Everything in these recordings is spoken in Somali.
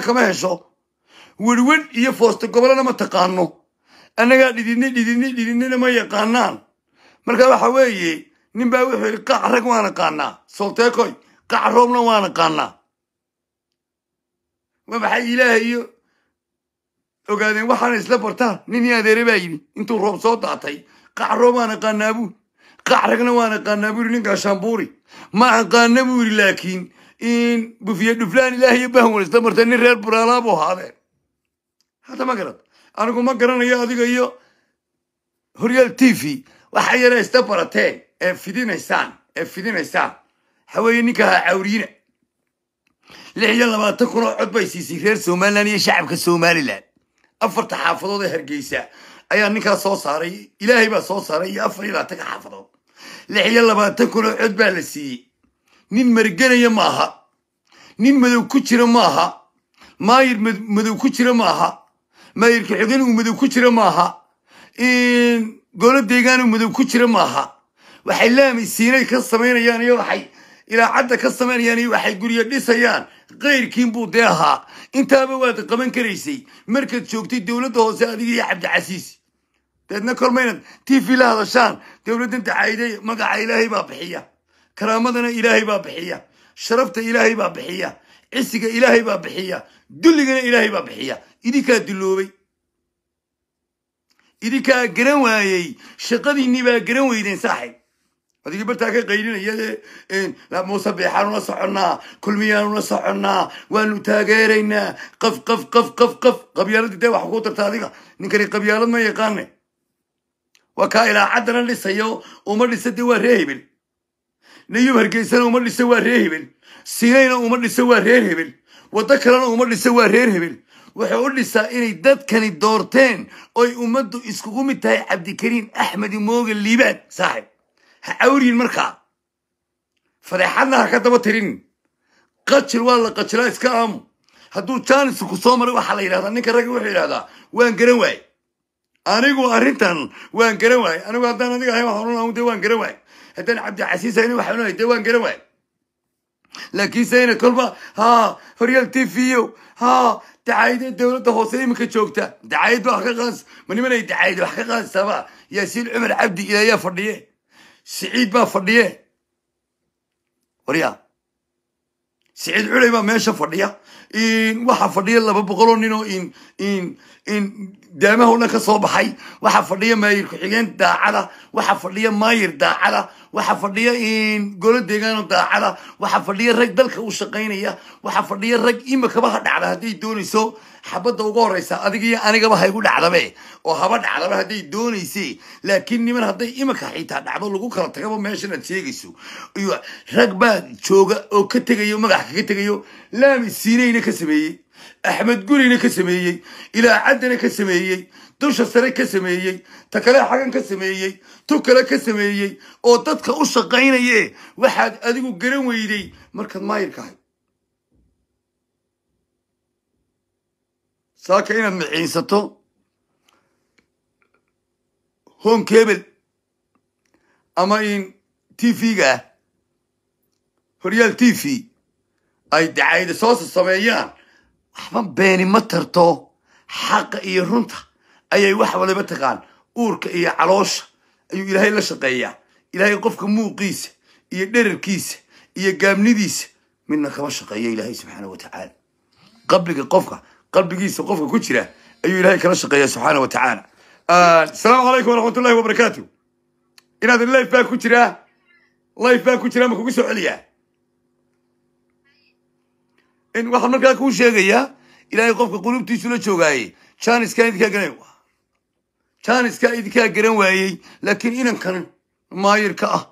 caana kama hesho werwen iyo fooste gobolana ma taqaano annagaa dhididni dhididni dhididnina ma yaqaanaan marka waxa weeye nin baa wuxuu yidhi qac rag waana qaanaa solteekoy qac roobna waana qaanaa ma maxay ilaah iyo ogaadeen waxaana isla bartaan ninii adeere baa yidhi intuu roob soo daatay qac roob waana qaanaa buuri qac ragna waana qaanaa buuri ninkaa shaambuuri ma aqaana buu yidhi laakiin in bufiye dhuflaan ilaahiyo bahwanista nin reer buraalaab u ahaadeen hadda ma garad e e e anigu ma garanayo adiga iyo horyaal t v waxa yara isda barateen ee fidinaysaan ee fidinaysaan haweeye ninka ha cawriyina lix iyo labaatan kun oo cod bay siisay reer somalilan iyo shacabka somalilan afarta xaafadood ee hargeysa ayaa ninkaas soo saaray ilaahay baa soo saaray iyo afar iyo labaatan ka xaafadood lix iyo labaatan kun oo cod baa la siiyey nin margenaya ma aha nin madow ku jira ma aha maayir madow ku jira ma aha maayirka xigeen uu madow ku jira ma aha golo deegaan uu madow ku jira ma aha waxay laami siinay ka samaynayaan iyo waxay ilaacadda ka samaynayaan iyo waxay guryo dhisayaan kayrkiinbuu dee ahaa intaaba waad qaban karaysay markaad joogtay dowladda hoose adiga iyo cabdicasiis deedna kor tv la hadashaan dowladdan dacayday magaca ilaahay baa bixiya karaamadana ilaahay baa bixiya sharafta ilaahay baa bixiya cisiga ilaahay baa bixiya dulligana ilaahay baa bixiya idinkaa dulloobay idinkaa garan waayey shaqadiinnii baa garan weydeen saaxib adigii bartaa ka qaydinaya muuse beexaanu soconnaa kulmiyaanu soconnaa waanu taageeraynaa qaf qaf qaf qaf qaf qabyaaladii dee waxa kuu darta adiga ninkani qabyaalad ma yaqaane waa kaa ilaa dhisayo uma dhisa de waa ree hebel nayub hargeysana uma dhiso waa reer hebel sinayna uma dhiso waa reer hebel waddo kalena uma dhiso waa reer hebel wuxuu u dhisaa inay dadkani doorteen oy ummaddu iskugu mid tahay cabdikariim axmedi mooga liibaan saaxib ha cawriyin markaa fadeexadna ha ka daba tirin qajil waa la qajilaa iska aamu hadduu jaanis ku soo maray waxaa la yidhahdaa ninka ragga wuxuu yidhahdaa waan garan waaye anigu arrintan waan garan waaye anigu haddaan adiga ahay waxaan haddaan cabdicasiis hayna waxaan onahay dee waan garan waay laakiin sayna kolba haa horyaal t v o haa dacaayada dowladda hoose iminka joogta dacaayad wax ka qaas ma nimanay dacaayad wax ka qaasaba yaasiin cumar cabdi ilaayaa fadhiye siciid baa fadhiye warya siciid culey baa meesha fadhiya waxaa fadhiya laba boqoloo ninoo daamaha o dhan ka soo baxay waxaa fadhiya maayir ku-xigeen daacada waxaa fadhiya maayir daacada waxaa fadhiya golo deegaano daacada waxaa fadhiya rag dalka u shaqaynaya waxaa fadhiya rag imikaba ha dhacda hadday doonayso xabadda uga horeysa adigiyo anigaba ha igu dhacdabe oo haba dhacdaba hadday doonayse laakiin niman hadday imika xitaa dhacdo lagu kala tagaba meeshan aad sheegayso iyo rag baa jooga oo ka tegayo magax kaga tegayo laami siinayna gurigayna ka sameeyey axmed gurina ka sameeyey ilaacaddana ka sameeyey dusha sare ka sameeyey ta kale xagan ka sameeyey tu kale ka sameeyey oo dadka u shaqaynaye waxaad adigu garan weyday markaad maayirkahay saaka inaad miciinsato hon kebel ama in t ah, v horyaal t ay dacayda soosa sameeyaan waxba beeni ma tarto xaqa iyo runta ayay wax waliba taqaan uurka iyo caloosha ayuu ilaahay la shaqeeyaa ilaahay qofka muuqiisa iyo dherarkiisa iyo gaabnidiisa midna kama shaqeeyo ilaahay subxaana wa tacaala qabliga qofka qalbigiisa qofka ku jira ayuu ilaahay kala shaqeeya subxaana watacaala tacaala asalaamu calaykum waraxmatullahi wabarakaatu inaad layf baa ku jiraa layf baa ku jiraa ma kugu soo celiyaa waxaan markaa kuu sheegayaa ilaahay qofka qulubtiisula joogaaye janiska idinkaa garan janiska idinkaa garan waayey laakiin inankan maayirka ah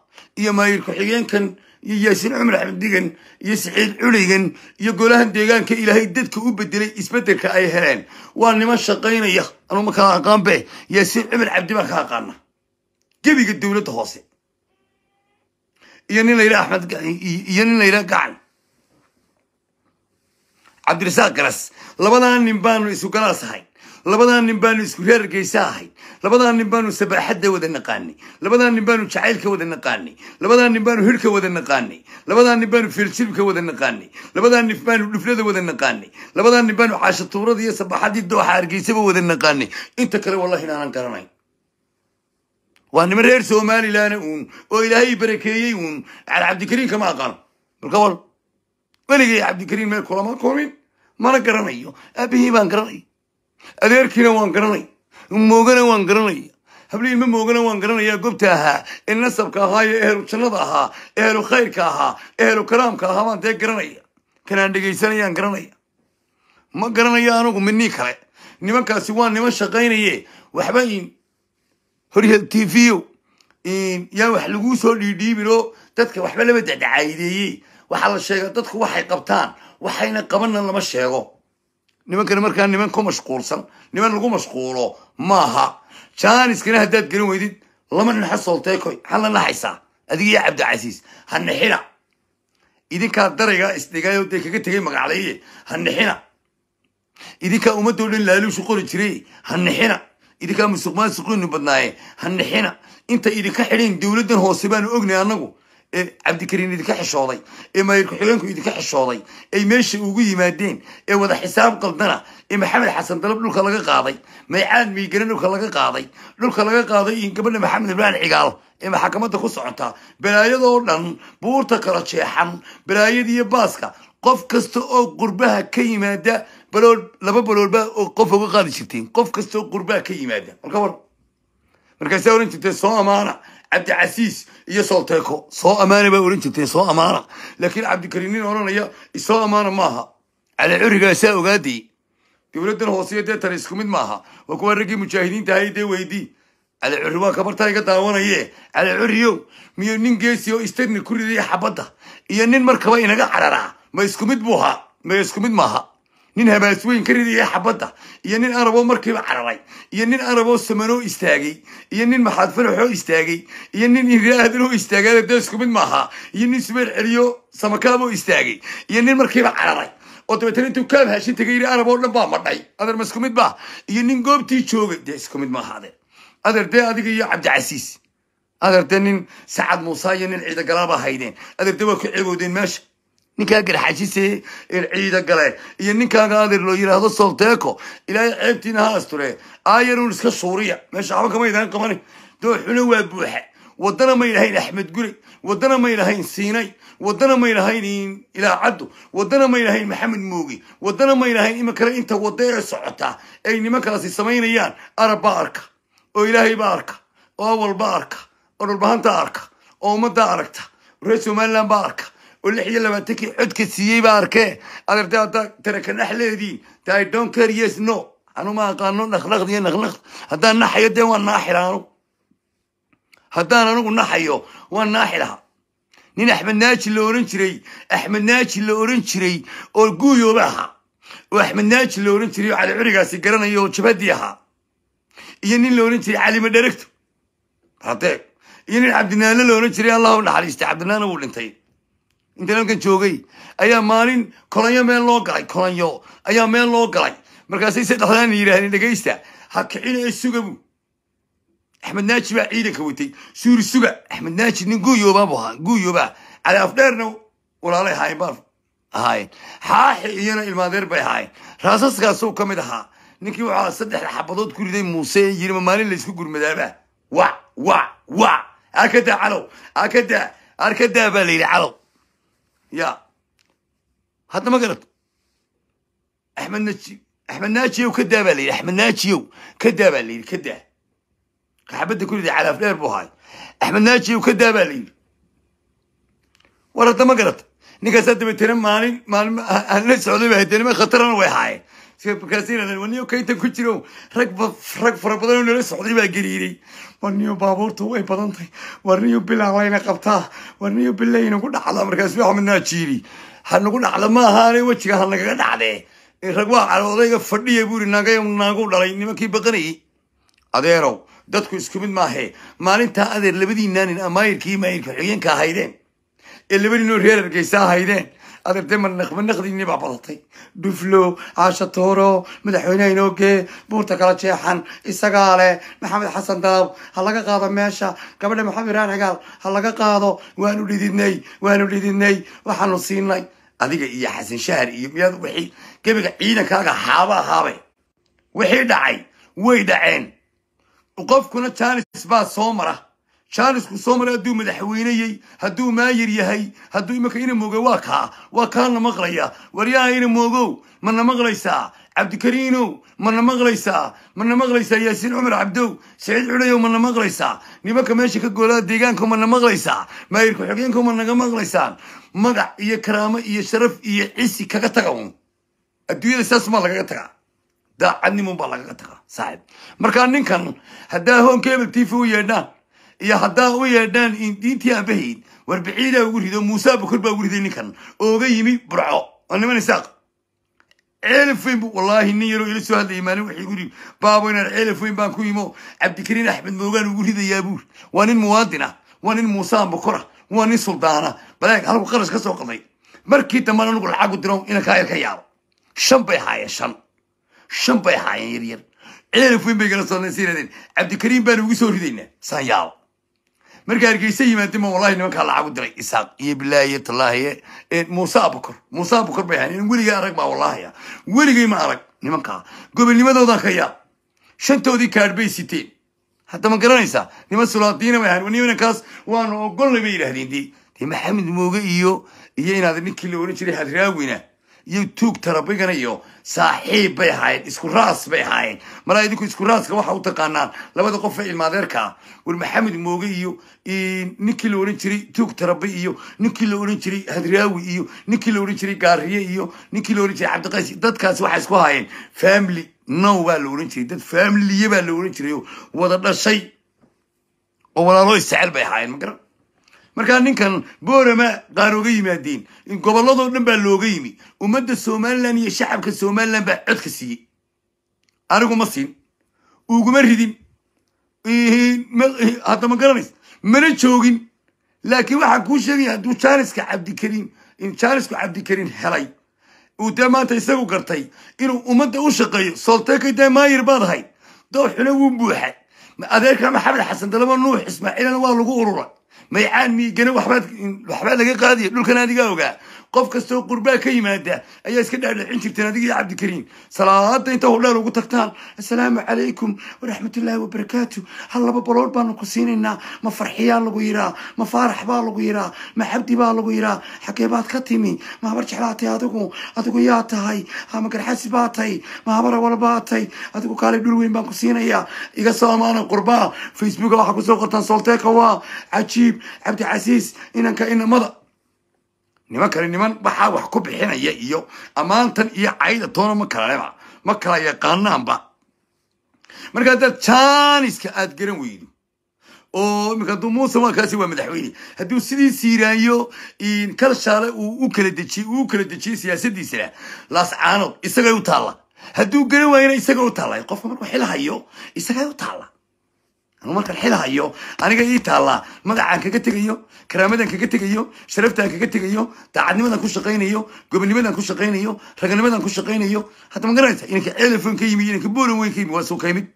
iyo maayir ku-xigeenkan iyo yaasiin cumar xabdigan iyo saciid culigan iyo golahan deegaanka ilaahay dadka u bedelay isbedelka ay heleen waa niman shaqaynaya anuu ma kaa aqaanbe yaasin cumar cabdi baan ka aqaana gebiga dowladda hoose iyo nin layidha axmed iyo nin layidha gacan cabdirasaaq garas labadan nin baanu isu galaas ahayn labadan nin baanu isku reer geysa ahayn labadan nin baanu sabaaxadda wada naqaanay labadan nin baanu jacaylka wada naqaanay labadan nin baanu hirka wada naqaanay labadan nin baanu fiiljibka wada naqaanay labadan nin baanu dhuflada wada naqaanay labadan nin baanu caashatuurada iyo sabaaxadii dooxa hargeysaba wada naqaanay inta kale wallahi inaanan garanayn waa nima reer somalilan uun oo ilaahay barakeeyey uun cabdikariinka ma aqaano marka weligay cabdikariin meel kulama kulmin mana garanayo aabahii baan garanay adeerkiina waan garanay moogana waan garanay garanaya ma moogana waan garanaya gobta ahaa ee nasabka ahaa iyo ehelu jannada ahaa ehelu khayrka ahaa ehelu karaamka ahaa baan dee garanaya kanaan dhegaysanayaan garanaya ma garanaya anugu midnii kale nimankaasi waa niman shaqaynaye waxba in t v yo yaa wax laguu soo dhiidhiibinoo dadka waxba laba dadacaayideeyey waxaa la sheega dadku waxay qabtaan waxayna qabanna lama sheego nimankana markaa niman ku mashquulsan niman lagu mashquulo maaha jaaniskana haddaad gelin weydid lama naxo soolteekoy maxaa la naxaysaa adiga cabdicasiis ha nixina idinkaa daraygaa isdhigaayoo dee kaga tegay magacleeye ha nixina idinkaa ummaddo dhan laaluushu qori jiray ha nixina idinkaa musuq maasuqiinu badnaaye ha nixina inta idinka xidhayn dowladdan hoose baanu ognahy annagu ee cabdikariin idinka xishooday ee maayir ku-xigeenku idinka xishooday ay meesha ugu yimaadeen ee wada xisaab qaldana ee maxamed xasan dalab dhulka laga qaaday maycaad miigare dhulka laga qaaday dhulka laga qaaday iyo gabadha maxamed ibraan cigaal ee maxkamadda ku socota balaayadoo dhan buurta kala jeexan balaayadiiyo baaska qof kasta oo qurbaha ka yimaada balool laba baloolbaa oo qof uga qaadi jirteen qof kasta oo qurbaha ka yimaada markaasaa oran jirtee soo amaana cabdicasiis iyo solteeko soo amaana baa oran jirtay soo amaana laakiin cabdikariim nin oranaya isoo amaana maaha cali curigaa saa ogaadii dowladdan hooseye dee tani isku mid maaha waa kuwaa raggii mujaahidiinta ahay dee weydii cali curri waa kabartaa iga daawanaye cali curriyow miyo nin geesi oo istarni ku ridaya xabadda iyo nin markaba inaga cararaa ma isku mid buuhaa ma isku mid maaha نين هباسوين كريدي يا حبطة يا نين أربو مركب عرري يا نين أربو سمنو استاغي يا نين محاد فرحو استاغي يا نين إغادلو استاغي لبدوسكو من ماها يا نين سمير عريو سمكابو استاغي يا نين مركب عرري وتبتلين تكاب هاشين تغيري أربو لنبا مرعي أدر مسكو من با يا نين قوب تيشوغ ديسكو من ماها دي أدر دي أدر يا عبد عسيس أدر دي نين سعد موسى يا نين عيدة قرابة هايدين أدر دي وكو عبودين ماشي ninkaa garxashise ee gale iyo ninkaaga adeer loo yiraahdo solteco ilaahay ceebtiina ha asture aayarun iska suuriya meesha waxba kama idaan qabani dooxuna waa buuxa waddana maydhahayn axmed gure waddana maydhahayn siinay waddana maydhahayn ilaacaddu waddana maydhahayn maxamed muugi wadana maydhahayn ima kale inta wadda ee socota ay nimankaasi samaynayaan arabbaa arka oo ilaahay baa arka oo awalba arka oo dhulbahanta arka oo ummadda aragta reer somalilan baa arka oo lix iyo labaatankii codka siiyey baa arkee adartay haddaa tarakan axleedii ta i don carys no anuma aqaano naknaqd iyo naknaqd haddaan naxayo dee waan naaxila anugu haddaan anugu naxayo waan naaxilaha nin axmed naaji la oran jiray axmed naaji la oran jiray oo guuyooba ahaa oo axmed naaji la oran jiray oo cali curigaasi garanaya oo jabhadii ahaa iyo nin la oran jiray calima dheregto hadeeg iyo nin cabdinaano la jiray allah u wuu dhintay internetka joogay ayaa maalin kolonyo meel loo galay kolanyo ayaa meel loo galay markaasay saddexdaana yidhahdeen dhegaysta ha kicina ee suga buu axmed naaji baa ciidanka watay suuri suga axmed naaji nin guuyooba buu ahaa guuyoobaa calaaf dheerna walaalay haayeen baan ahaayeen xaaxi iyona ilmaadeer bay ahaayeen raasaskaasuu ka mid ahaa ninkii waxaa saddexda xabadood ku riday muuse yiri ma maalin laysku gurmadaaba wa wa wa akadaa calow akadaa arkadaa baa la yidhi calow يا حتى المغرب احمد تشي احمد تشي وكذاب علي احمد ناتشي كذاب علي كذاب حبيت كل دي على فلير بوهاي احملنا تشي وكذاب علي ورد ما قلت سد بترم مالي مال هنسعودي بهدرمي خطرنا وهاي sheeakaasnniyo kayntan ku jiro ragba rag fara badan oo nala socday baa gariiray war baabuurtu way badan tahay war niyo layna qabtaa war niyo bilaynagu dhacda markaas axmed ha nagu dhacda ma ahaane wejiga hanagaga dhacdee rag waa cadoodaga fadhiya buu yidhi naagay naagu dhalay nimankii baqanayay adeerow dadku isku mid maahe maalintaa adeer labadii naanin amaayirkii maayirka xigeenka ahaydeen ee labadii reer hargeysa ahaydeen adeertay manaq baa badatay dhuflo caasha tooro madaxweyneha buurta kala jeexan isagaa leh maxamed xasan daab ha laga qaado meesha gabadha maxamed iraan cigaal ha laga qaado waanu dhididnay waanu dhididnay waxaanu siinay adiga iyo xasan shahar iyo miyaad wixii gebiga ciidankaaga haaba ahaabe wixii dhacay way dhaceen qofkuna janis baa soo mara jaanisku somaliya hadduu madaxweyneyey hadduu maayir yahay hadduu imanka ina mooga waa kaa waa kaana maqlaya waryaha ina moogow mana maqlaysaa cabdikariinow mana maqlaysaa mana maqlaysaa yaasiin cumar cabdow siciid cudhayow mana maqlaysaa nimanka meesha ka goolada deegaanka mana maqlaysaa maayir ku-xigeenka ma naga maqlaysaan magac iyo karaamo iyo sharaf iyo cisi kaga taga un adduunyada saas maa lagaga tagaa daacadnimun baa lagaga tagaa saaxib markaa ninkan haddaa hoonka hebel tiifa u yeedhaan iyo haddaa u yeedhaan diintii aanbahayn warbaciidaa ugu rido muusaa bakur baa ugu riday ninkan ooga yimi burco oo niman isaaq ceelaf weyn bu wallaahi nin yaroo ila soo hadlayay maalin waxay igu ri baabo inaan weyn baan ku imo cabdikariin axmed moogaan ugu ridayaa buur waa nin muwaadin ah waa nin muusaan bukura waa nin suldaana balaag halku qarash ka soo qaday markii dambana anugu lacagu diro ina kaayar ka yaabo shan bay haayeen shan shan bay haayeen yaryar ceelaf weyn bay gala soo cabdikariin baanu ugu soo ridaynaa saan yaabo markaa hargeysa yimaade ma wallahi nimankaa lacagu diray isaaq iyo bilaahi iyo muuse abukor muuse abukor bay ahayn weligay arag baa wallaahiya ah. weligay ma arag nimankaa gobolnimadoodan ka yaab shantoodii kaadh bay siteen hadda ma garanaysaa niman sulaadiina bay ahayn nimankaas waanu ogollay bay yidhaahdeen dee dee maxamed mooge iyo iyo inaad ninkii la oran jiray hadraawina youtube tarabigana iyo saaxiib bay ahaayeen isku raas bay ahaayeen malaa idinku isku raaska waxa u taqaanaan labada qof ee ilmaadeerka ah war maxamed mooge iyo ninkii la oran jiray tuug tarabe iyo ninkii la oran jiray hadraawi iyo ninkii la oran jiray gaariye iyo ninkii la oran jiray cabdiqays dadkaasi waxay isku ahaayeen family now baa la oran jiray dad familiya baa la oran jiray oo wada dhashay oo walaaloo isjecel bay ahaayeen magara markaa ninkan boorama qaar oga yimaadeen gobolladoo dhan baa looga yimi ummadda somalilan iyo shacabka somalilan baa codka siiyey anigu ma siin uguma ridin hadda ma garanays mana joogin laakiin waxaan kuu sheegaya hadduu jaaniska cabdikariim jaanisku cabdikariim helay uu dee maanta isagu gartay inuu ummadda u shaqeeyo solteka dee maayir baad ahayd dawxuna wuu buuxa adeerka maxamed xasan dalaba nuux ismaaciilana waa lagu urura maycaan miigana wabaad waxbaa laga qaadiya dhulkan adigaa ogaa qof kastoo qurbaa ka yimaada ayaa iska dhaadhicin jirteen adiga iyo cabdikariim salaada intaa hodheer ugu tagtaan assalaamu calaykum waraxmatullaahi wabarakaatu hal laba balood baanu ku siinaynaa ma farxiyaa lagu yiraa ma faarax baa lagu yiraa ma xabdi baa lagu yiraa xaggee baad ka timi ma habar jeclaatay adigu adigu yaa tahay magarxasi baa tahay ma habar awal baa tay adigu kaalay dhul weyn baan ku siinayaa iga soo amaana qurbaa facebooka waxaa kusoo qortaan solteeka waa cajiib cabdicasiis inanka inamada nimankani niman waxaa wax ku bixinaya iyo ammaantan iyo cayda toona ma kala leba ma kala yaqaanaanba marka haddaad jaaniska aad garan weydo oo imika hadduu muuse waakaasi waa madaxweyne hadduu sidii siiraanyo kalshaale uu u kala dejiy uu kala dejiyey siyaasaddiisana laascaanood isagay u taalla hadduu garan waayana isagay u taalla qofka markuu xil hayo isagay u taalla anuu markaan aniga ii taallaa magacaan kaga tegayo karaamadan kaga tegayo sharaftaan kaga tegayo daacadnimadan ku shaqaynayo gobonimadan ku shaqaynayo raganimadan ku shaqaynayo hadda ma garanaysa inanka elefon ka yimi inanka boolan weyn ka yimi waa soo ka yimid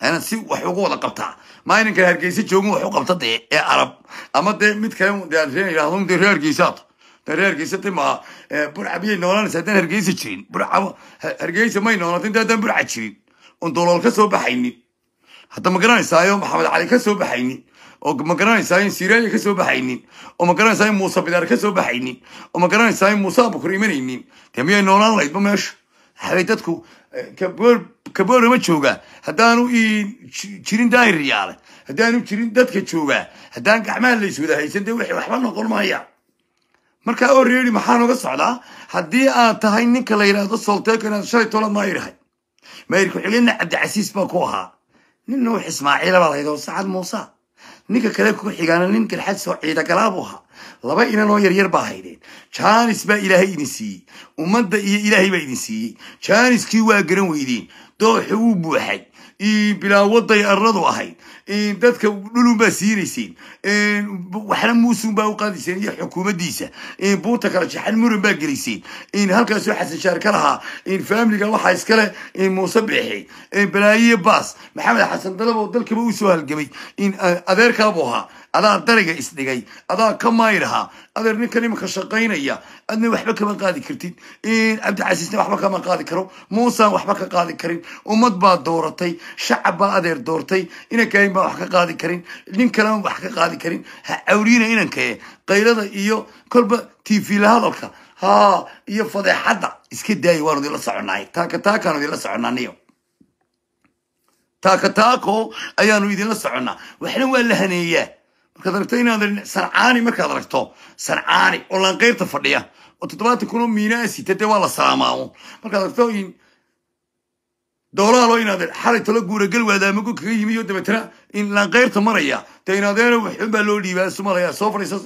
ana si wax ugu wada qabtaa maa inanka hargeysa joogin wax u qabta dee ee arab ama dee mid kale deaadhahdo dee reer hargeysaad reer hargeysa de burca miyay noolanaysa haddaan hargeysa jirin burca hargeysa may noolanta haddaan burca jirin oon dolool ka soo baxaynin حتى مقرن سايو محمد علي كسب حيني ومقرن سايو سيريا كسب حيني ومقرن سايو موسى بدار كسب حيني ومقرن سايوم موسى بكريمين تمي نور الله يبمش حبيتتكو آه، كبر كبر ما تشوغا هدانو اي شرين داير ريال هدانو تشيرين دات كتشوغا هدان كعمال لي سودا هيسن دي وحي وحبان نقول ما هي مركا او ريالي محانو قصعلا هدي اه تهين نكا ليرا دو سلطيك انا شاي طولا ما يرهي ما يركو حلينا عبد عسيس ما كوها ننوح إسماعيل الله يدو سعد موسى نيكا كلاكو حيقانا ننك الحدس وعيدا قلابوها لابا إنا نو يرير باهايدين چانس با إلهي نسي ومد إلهي با نسي چانس كيوا قرن ويدين دو حبوب وحي إي بلا وضي أرضو أحي dadka dhulun baa siinayseen waxna muusun baa u qaadayseen iyo xukuumaddiisa buunta kale jaxan muran baa in halkaasoo xasan shaar ka lahaa in faamiliga waxaa iskale muuse biixi balaayiye baas maxamed xasan dalab oo dalkaba usoo halgamay in adeerkaabuu ahaa adaa dariga isdhigay adaa ka maayraha adeer ninkan iminka shaqaynaya adna waxba kama qaadi kartid cabdicasiisna waxba kama qaadi karo muusaan waxba ka qaadi karin ummad baa dooratay shacab baa adeer doortay inankayn baan wax ka qaadi karin nin kalema wax ka qaadi karin ha cawriyina inankae qaylada iyo kolba tv la hadalka ha iyo fadeexadda iska daaya waanu idinla soconnahay taakataakaanu idinla soconnaaniyo taakataako ayaanu idinla soconnaa waxna waa la haneeyaa markaad aragto inaad sancaani markaad aragto sancaani oo laanqeyrta fadhiya oo toddobaatan kunoo miinaa sita dee waa la salaamaa markaad aragto in doolaalo inaad xalay talo guuragel waadaamago kaga yimiyo dabeetana in laanqeyrta maraya dee inadeena baa loo dhiibaa sumalaya soo fadhiisa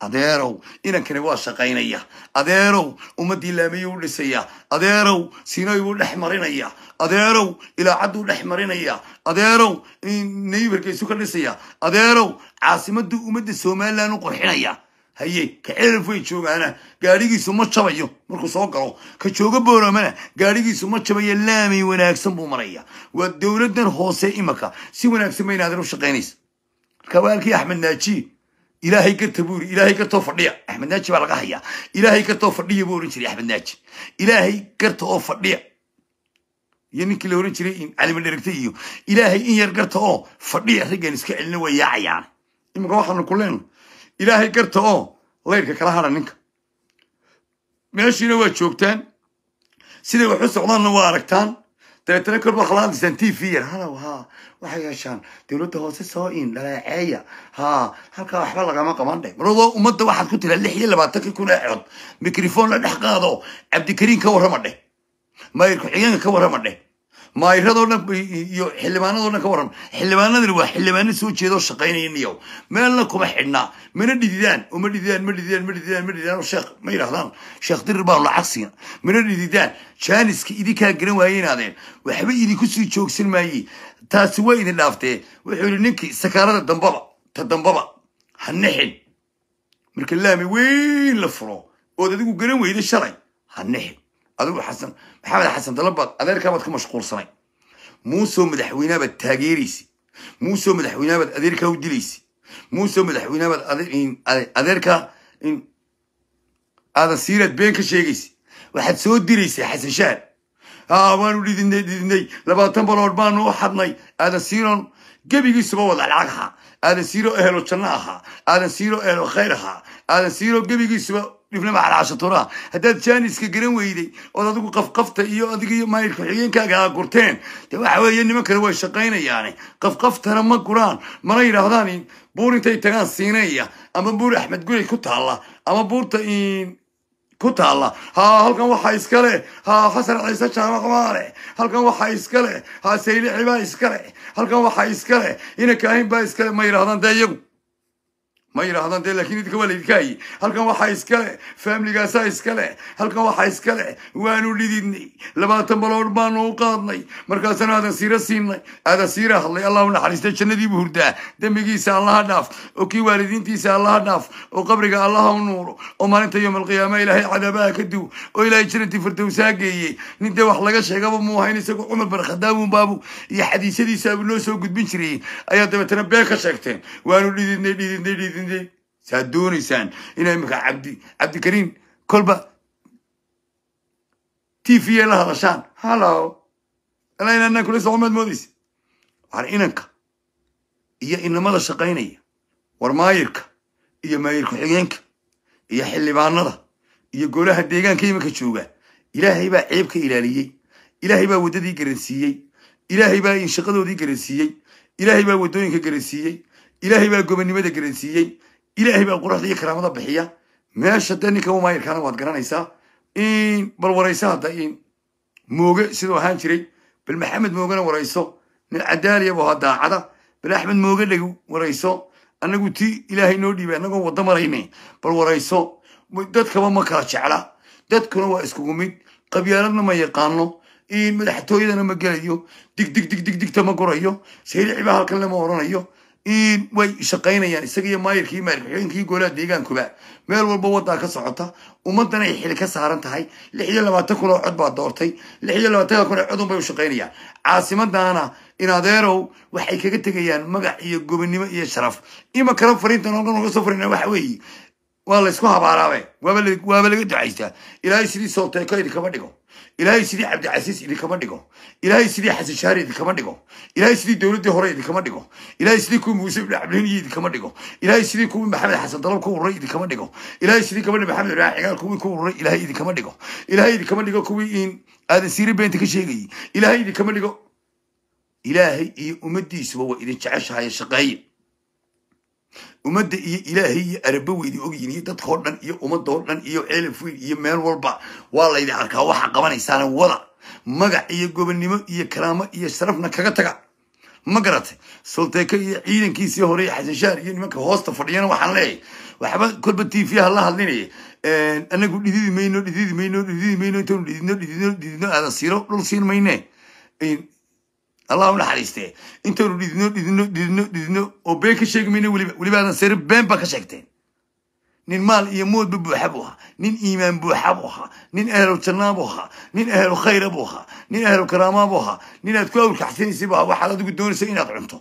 adeerow inankani waa shaqaynaya adeerow ummaddii laamiyuu dhisaya adeerow sinay buu dhex marinaya adeerow ilaacadduu dhex marinaya adeerow naybarkaisu ka dhisaya adeerow caasimaddu ummadda somalilan u qurxinaya haye ka ceelaf way joogaana gaadhigiisu ma jabayo markuu soo galo ka joogo booramana gaadhigiisu ma jabayo laamay wanaagsan buu maraya waa dowladdan hoose imanka si wanaagsan baynaadan u shaqaynaysa marka waalkii axmed naaji ilaahay garta buuri ilaahay gartoo fadhiya axmed naaji baa laga hayaa ilaahay gartaoo fadhiya buu oran jiray axmed naaji ilaahay garta oo fadhiya iyo ninkii la oran jiray calimadheragta iyo ilaahay in yar garta oo fadhiya raggan iska celina waa yaacayaan iminka waxaanu ku leenno ilaahay garta oo layrka kala hara ninka meeshiina waa joogtaan siday waxu socdaanna waa aragtaan dabeetana kor baad qalaandaysaan t v yan halow ha waxay yeeshaan dowladda hoose soo in dhaleeceeya ha halkaa waxba lagama qaban qabandhay maradoo ummadda waxaad ku tiraa lix iyo labaatankii kun ee cod mikrofon la dhex qaado cabdikariin ka warama dheh mayr ku-xigeenka ka warama dheh maayirado dhan iyo xildhibaanado dhan ka waran xildhibaanadani waa xildhibaano soo jeedaoo shaqaynaya niyow meelna kuma xidhnaa mana dhididaan uma dhididaan ma dhididaan ma dhididaan ma dhididaan sheekh ma yidhahdaan sheekh dirir baa lacag siina mana dhididaan jaaniska idinkaa garan waaye inaadeen waxba idinku sii joogsan maaye taasi waa idin dhaaftee wuxuu yidhi ninkii sakaalada dambaba ta dambaba ha nixin marka laami weyn la furo ood adigu garan weyda shalay ha nixin adigu xasan maxamed xasan dalabaad adeerkaabaad ka mashquulsanay muusow madaxweyneabaad taageeraysi muusow madaxweyneabaad adeerkaa u dilaysi muusow madaxweyneabaad adeerkaa aadan siiraad been ka sheegaysa waxaad soo diraysay xasan shahar haa waanu dhidinay labaatan balood baanu u xadnay aadan siiron gebigiisuba wada lacagaha aadan siiro ehelo janno ahaa aadan siiroo ehelo khayr ahaa aadan siiro gebigiisuba dhibnaba calaashatuuraha haddaad jaaniska garan weyday ood adigu qafqafta iyo adiga iyo maayilka xigeenkaaga aa gurteen de waxa weeye niman kale way shaqaynayaane qafqaftana ma guraan mana yidhaahdaan buur intay tagaan siinaya ama buur axmed gurey ku taalla ama buurta in ku taalla haa halkan waxaa iska leh haa xasan ciise jaamac maale halkan waxaa iska leh haa saylixibaa iska leh halkan waxaa iska leh inanka baa iska ma yidhahdaan dee iyagu ma yidhaahdaan dee laakiin idinka waa laydinkahaye halkan waxaa iska leh faamligaasaa iska leh halkan waxaa iska leh waanu dhididnay labaatan balood baanu u qaadnay markaasana aadan siiro siinay aadan siira hadlay allahu naxariista jannadiibu hurdaa dembigiisa allaha dhaaf oo kii waalidiintiisa allaha dhaaf oo qabriga allaha u nuuro oo maalinta yowma alqiyaama ilaahay cadaabaha ka duw oo ilaahay jannatii fardowsaa geeyey nin dee wax laga sheegaba muu ahayn isagoo cumar barkhadaamun baabu iyo xadiisyadiisa abuu noo soo gudbin jiray ayaa dabeetana been ka sheegteen waanu dhididnay dhididnay dhididnay doonide saad doonaysaan inaa imika abdi cabdikariin kolba t v a la hadashaan hallow ala inaa inaan kula socomaad moodaysa war inanka iyo inamada shaqaynaya war maayirka iyo maayir ku-xigeenka iyo xildhibaanada iyo golaha deegaanka iminka jooga ilaahay baa ceeb ka ilaaliyey ilaahay baa waddadii garansiiyey ilaahay baa shaqadoodii garansiiyey ilaahay baa waddooyinka garansiiyey ilaahay baa gobonnimada garansiiyey ilaahay baa quraxda iyo karaamada bixiya meesha dee ninka umaayirkaana waad garanaysaa in bal warayso hadda in mooge siduu ahaan jiray bal maxamed moogena warayso nin cadaaliya bu ahaa daacada bal axmed mooge dheg warayso anagu ti ilaahay noo dhiibay anagoo wadda marayne bal warayso dadkaba ma kala jecla dadkuna waa iskugu mid qabyaaladna ma yaqaano madaxtooyadana ma gelayo digdigdigdigdigta ma gorayo sayrici baa halkan lama oranayo way shaqaynayaan isaga iyo maayirkii goolaha deegaankuba meel walba waddaa ka socota ummaddan ay xili ka saaran tahay lix iyo labaatan kun oo cod baa doortay lix iyo labaatan kun oo codun bay u shaqaynayaan caasimadaana inadeerow waxay kaga tegayaan magac iyo gobonnimo iyo sharaf ima kala fariintan halkan uga soo farina waxa weeye waa laysku habaaraabe waaba laga ducaystaa ilaahay sidii solteeko idinkama dhigo ilaahay sidii cabdicasiis idinkama dhigo ilaahay sidii xasan shaari idinkama dhigo ilaahay sidii dowladdii hore idinkama dhigo ilaahay sidii kuwii muuse ibnu cabdilhin idinkama dhigo ilaahay sidii kuwii maxamed xasan dalab ku ururay idinkama dhigo ilaahay sidii gabadhi maxamed ibraahim cigaal kuwii ku ururay ilaahay idinkama dhigo ilaahay idinkama dhigo kuwii in aadan siiri beenta ka sheegayay ilaahay idinkama dhigo ilaahay iyo ummaddiisuba waa idin jeceshahaye shaqeeye ummadda iyo ilaahay iyo araba weydi ogyihin iyo dadkoo dhan iyo ummadoo dhan iyo elefwiil iyo meel walba waa laydi arkaa waxaa qabanaysaana wada magac iyo gobonnimo iyo karaamo iyo sharafna kaga taga ma garatay sulteyka iyo ciidankiisii hore xasanshaar iyo nimanka hoosta fadhiyana waxaan leeyahay waxba kolba tv ha la hadlinaya anagu dhididi mayno dhididi mayno dhididi mayno intaynu dhididno dhididno dhididno aada siiro dhul siin mayne allah u naxariistee intaynu dhidino dhidino dhidino dhidino oo been ka sheegi weliba welibaadan sari been ba ka sheegteen nin maal iyo moodba buuxa buu ahaa nin iimaan buuxa buu ahaa nin ahlu jannaa buu ahaa nin ahlu khayra buu ahaa nin ahlu karaamaa buu ahaa aad ku awrkaxsanaysay buu ahaa waxaad adigu doonaysa inaad cunto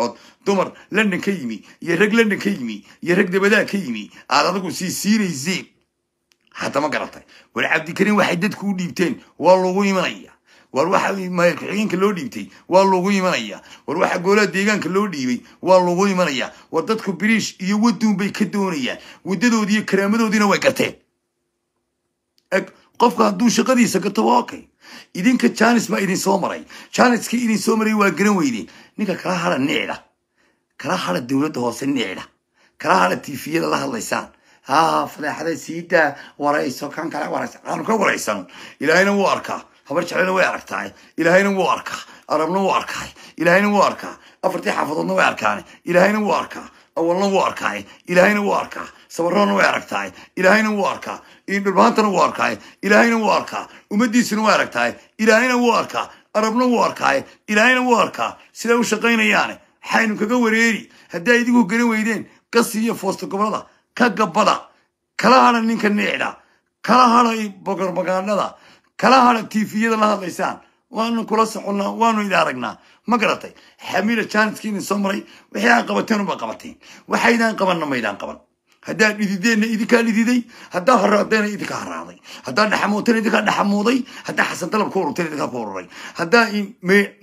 ood dumar london ka yimi iyo rag london ka yimi iyo rag dabadaa ka yimi aad adigu sii siinayseen hadda ma garatay war cabdikariin waxay dadku u dhiibteen waa lagu imanaya war waxa madaxweyinka loo dhiibtay waa lagu imanaya war waxa goolaha deegaanka loo dhiibay waa lagu imanaya war dadku biriish iyo waduun bay ka doonayaan waddadoodii iyo karaamadoodiina way garteen qofka hadduu shaqadiisa garto waa okay idinka janis baa idin soo maray janiskii idin soo maray waa garan weyde ninka kala hara nicda kala hara dowladda hoose nicda kala hara tifiyada la hadlaysaan ha faleexada siidaa warayso kan kale warayso aanu ka waraysano ilaahayna wuu arkaa habar jeclena way aragtaay ilaahayna wuu arkaa arabna wuu arkaay ilaahayna wuu arkaa afartii xaafadoodna way arkaane ilaahayna wuu arkaa awalna wuu arkaay ilaahayna wuu arkaa sabaroodna way aragtaay ilaahayna wuu arkaa dhulbaantana wuu arkaay ilaahayna wuu arkaa ummaddiisina way aragtaay ilaahayna wuu arkaa arabna wuu arkaay ilaahayna wuu arkaa siday u shaqaynayaane waxaynu kaga wareeri hadday idigu geli weydeen qasi iyo foosto gobolada ka gabbada kala hadha ninka niicda kala hadha bogarbagaandhada kala hadha tifiyada la hadlaysaan waanu kula soconnaa waanu idi aragnaa ma garatay xamiila jaaniski soo maray waxay aan qabateen unbaa qabateen waxaydaan qabanna maydaan qaban haddaan idideenna idinkaan ididay haddaan haraadeena idinka haraaday haddaan dhaxamuutana idinkaan dhaxamuuday haddaan xasan dalab ka ururtana idinkaa ku ururay haddaan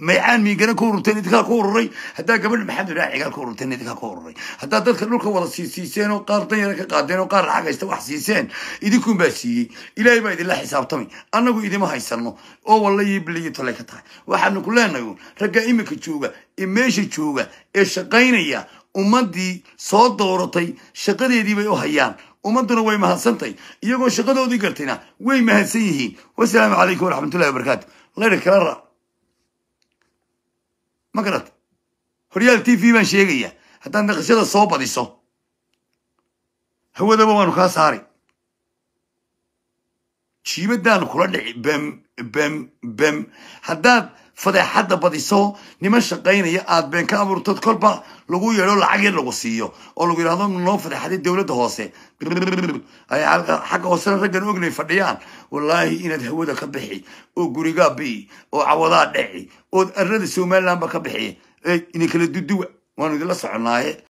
maycaan miigana ka ururtana idinkaa ku ururay haddaan gabadha maxamed raacigaal ka ururtana idinkaa ku ururay haddaan dadka dhulka wada siisiiseen oo qaar danyara ka qaadeen oo qaar lacag haysta wax siiseen idinkuun baa siiyey ilaahay baa idinla xisaabtamay annagu idima haysano oo walla iyo biliyo tolay ka tahay waxaanu ku leenahay ummaddii soo dooratay shaqadeedii bay u hayaan ummadduna way mahadsantay iyagoo shaqadoodii gartayna way mahadsan yihiin wasalaamu calaykum waraxmatullahi wabarakaatu layra kala ra ma garat horyaal t v baan sheegayaa haddaad naqashada soo badiso hawadaba waanu kaa saaray jiibadaanu kula dhici bem haddaad fadeexadda badiso niman shaqaynaya aad been ka abuurtad kolba lagu yeedho lacag yar lagu siiyo oo lagu yidhahdo noo fadeexaday dowladda hoose ay xagga hoosena raggan ognay fadhiyaan wallaahi inaad hawada ka bixi oo gurigaa bii oo cawadaa dheci ood arrada somalilandba ka bixi ee idin kala duduwa waanu idinla soconaaye